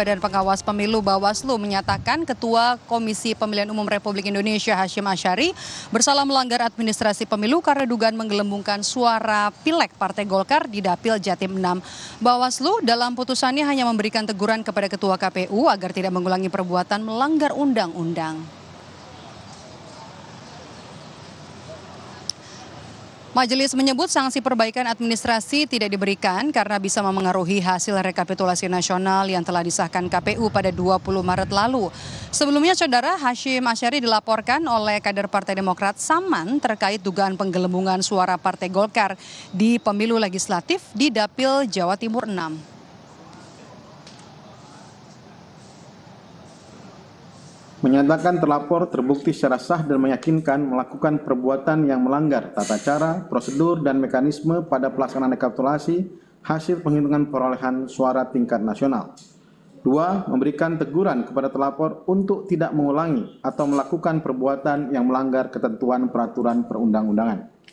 Badan Pengawas Pemilu Bawaslu menyatakan Ketua Komisi Pemilihan Umum Republik Indonesia Hashim Ashari bersalah melanggar administrasi pemilu karena dugaan menggelembungkan suara pilek Partai Golkar di Dapil Jatim 6. Bawaslu dalam putusannya hanya memberikan teguran kepada Ketua KPU agar tidak mengulangi perbuatan melanggar undang-undang. Majelis menyebut sanksi perbaikan administrasi tidak diberikan karena bisa memengaruhi hasil rekapitulasi nasional yang telah disahkan KPU pada 20 Maret lalu. Sebelumnya saudara Hashim Asyari dilaporkan oleh kader Partai Demokrat Saman terkait dugaan penggelembungan suara Partai Golkar di pemilu legislatif di Dapil Jawa Timur 6. menyatakan terlapor terbukti secara sah dan meyakinkan melakukan perbuatan yang melanggar tata cara, prosedur, dan mekanisme pada pelaksanaan rekapitulasi hasil penghitungan perolehan suara tingkat nasional. Dua, memberikan teguran kepada terlapor untuk tidak mengulangi atau melakukan perbuatan yang melanggar ketentuan peraturan perundang-undangan.